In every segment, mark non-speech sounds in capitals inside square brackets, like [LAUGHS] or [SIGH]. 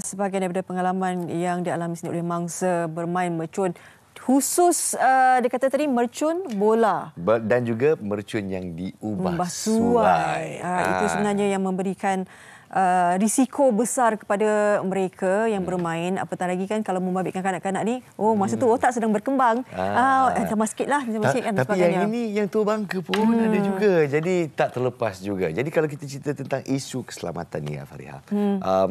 Sebagai daripada pengalaman yang dialami sendiri oleh mangsa bermain mercun khusus uh, eh, dikata tadi mercun bola dan juga mercun yang diubah Umbah suai, suai. Uh, itu ah. sebenarnya yang memberikan Uh, risiko besar kepada mereka yang hmm. bermain hmm. apatah lagi kan kalau membabitkan kanak-kanak ni oh masa hmm. tu otak sedang berkembang ah uh, ah, eh, sama sikitlah sama sikit kan tapi yang ini yang tua bangka pun hmm. ada juga jadi tak terlepas juga jadi kalau kita cerita tentang isu keselamatan ni ya hmm. um,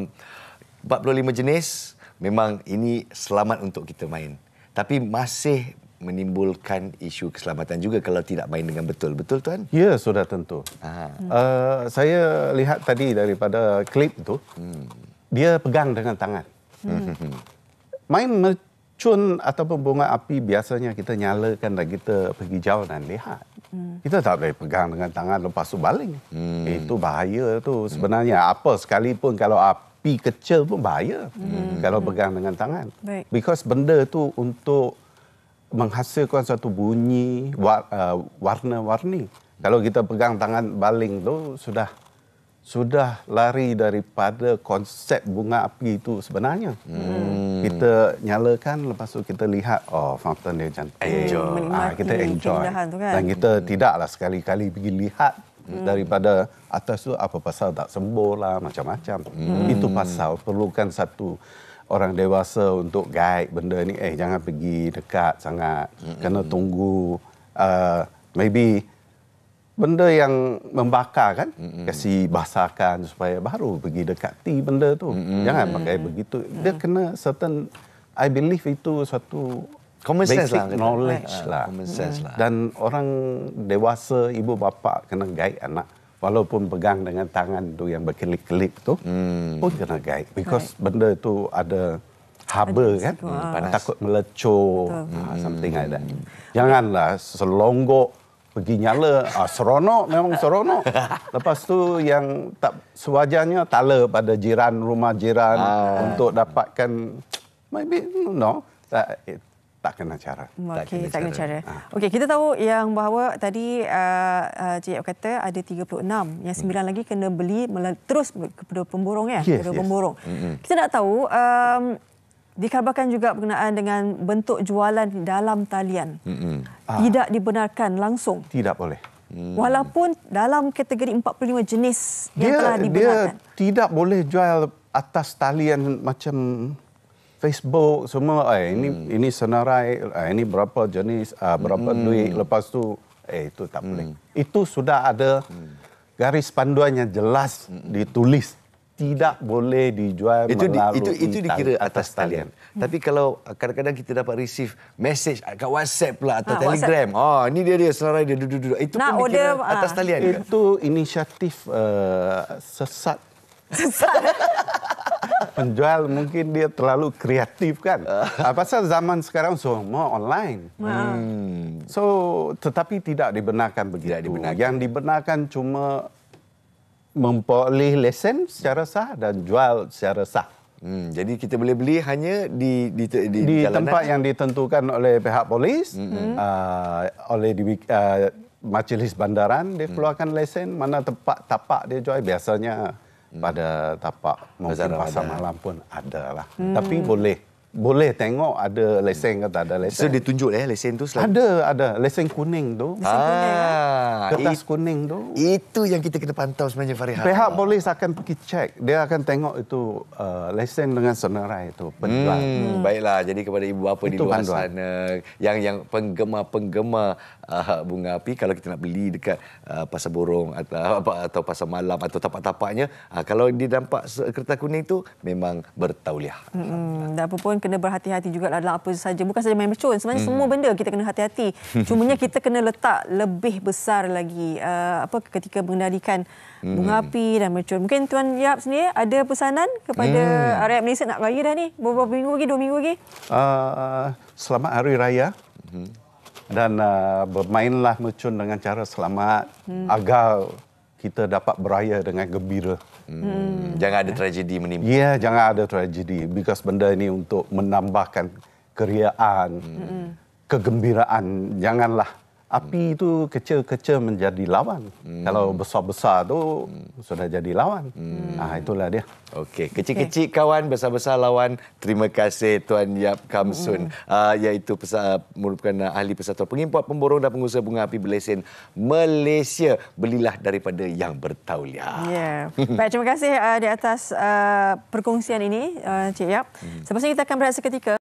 45 jenis memang ini selamat untuk kita main. Tapi masih menimbulkan isu keselamatan juga kalau tidak main dengan betul. Betul tuan? Ya, sudah tentu. Uh, saya lihat tadi daripada klip itu, hmm. dia pegang dengan tangan. Hmm. Main mercun atau bunga api biasanya kita nyalakan dan kita pergi jauh dan lihat. Hmm. Kita tak boleh pegang dengan tangan lepas tu baling. Hmm. Itu bahaya tu sebenarnya. Apa sekalipun kalau api api kecil pun bahaya hmm. kalau pegang dengan tangan. Baik. Because benda tu untuk menghasilkan satu bunyi uh, warna-warni. Kalau kita pegang tangan baling tu sudah sudah lari daripada konsep bunga api itu sebenarnya. Hmm. Kita nyalakan lepas tu kita lihat oh fountain dia cantik. Enjoy. Ah, kita enjoy. kan? Dan kita hmm. tidaklah sekali-kali pergi lihat hmm. daripada atas tu apa pasal tak sembuh lah macam-macam hmm. itu pasal perlukan satu orang dewasa untuk guide benda ni eh jangan pergi dekat sangat hmm. kena tunggu uh, maybe benda yang membakar kan mm-hmm. kasi basahkan supaya baru pergi dekat ti benda tu hmm jangan pakai begitu dia hmm. kena certain i believe itu satu Common sense basic lah. Basic knowledge kan? lah. Ah, common hmm. sense yeah. lah. Dan orang dewasa, ibu bapa kena guide anak. Walaupun pegang dengan tangan tu yang berkelip-kelip tu, hmm. pun kena guide. Because right. benda tu ada haba kan. Ah. Hmm, takut melecur, ha, something hmm. like that. Hmm. Janganlah selonggok pergi nyala, ah, seronok memang seronok. [LAUGHS] Lepas tu yang tak sewajarnya tala pada jiran, rumah jiran ah. untuk dapatkan, maybe, no. That, tak kena cara. Okey, tak kena tak cara. cara. Ha. Okey, kita tahu yang bahawa tadi uh, uh, Cik kata ada 36, yang 9 hmm. lagi kena beli melal- terus kepada pemborong ya, yes, yes. pemborong. Hmm. Kita nak tahu um, dikhabarkan juga berkenaan dengan bentuk jualan dalam talian. Hmm. Tidak dibenarkan langsung. Tidak boleh. Hmm. Walaupun dalam kategori 45 jenis dia, yang telah dibenarkan. Dia tidak boleh jual atas talian macam Facebook semua eh hmm. ini ini senarai eh, ini berapa jenis uh, berapa hmm. duit lepas tu eh itu tak boleh. Hmm. Itu sudah ada hmm. garis panduannya jelas hmm. ditulis tidak boleh dijual itu melalui itu itu dikira atas talian. Hmm. Tapi kalau ah, kadang-kadang kita dapat receive message ah, kat WhatsApp pula atau ha, Telegram. WhatsApp. Oh, ini dia dia senarai dia duduk duduk. Itu nah, pun order, dikira uh, atas talian. Itu inisiatif uh, sesat. [LAUGHS] Sesat penjual mungkin dia terlalu kreatif kan. Apa sah ah, zaman sekarang semua online. Ah. Hmm. So tetapi tidak dibenarkan begitu. Tidak dibenarkan. Yang dibenarkan cuma memperoleh lesen secara sah dan jual secara sah. Hmm, jadi kita boleh beli hanya di di di, di, di tempat yang ditentukan oleh pihak polis hmm. uh, oleh di uh, majlis bandaran dia hmm. keluarkan lesen mana tempat tapak dia jual biasanya pada tapak mungkin pasar malam pun ada lah hmm. tapi boleh boleh tengok ada lesen ke tak ada lesen. So ditunjuk eh lesen tu selalu. Ada ada lesen kuning tu. Lesen ah, eh? kertas kuning tu. Itu yang kita kena pantau sebenarnya Farihan. Pihak polis akan pergi check Dia akan tengok itu uh, lesen dengan senarai itu penjual. Hmm, hmm. Baiklah jadi kepada ibu bapa itu di luar panduan. sana yang yang penggemar-penggemar uh, bunga api kalau kita nak beli dekat uh, pasar burung atau uh, apa atau pasar malam atau tapak-tapaknya uh, kalau dia nampak kertas kuning tu memang bertauliah. Hmm, dan apa pun kena berhati-hati juga adalah apa saja. Bukan saja main mercun. Sebenarnya hmm. semua benda kita kena hati-hati. [LAUGHS] Cumanya kita kena letak lebih besar lagi uh, apa ketika mengendalikan hmm. bunga api dan mercun. Mungkin Tuan Yap sendiri ada pesanan kepada hmm. rakyat Malaysia nak raya dah ni? Beberapa minggu lagi, dua minggu lagi? Uh, selamat Hari Raya. Hmm. Dan uh, bermainlah mercun dengan cara selamat hmm. agar kita dapat beraya dengan gembira. Hmm. Jangan ada tragedi menimpa. Ya, yeah, jangan ada tragedi. Because benda ini untuk menambahkan keriaan, hmm. kegembiraan. Janganlah api hmm. itu kecil-kecil menjadi lawan. Hmm. Kalau besar-besar tu hmm. sudah jadi lawan. Hmm. Ah itulah dia. Okey, kecil-kecil okay. kawan, besar-besar lawan. Terima kasih Tuan Yap Kamsun. Hmm. Uh, iaitu merupakan ah, ahli pesatuan pengimport, pemborong dan pengusaha bunga api berlesen Malaysia. Belilah daripada yang bertauliah. Yeah. Baik, terima kasih uh, di atas uh, perkongsian ini, uh, Cik Yap. Hmm. Selepas kita akan berehat seketika.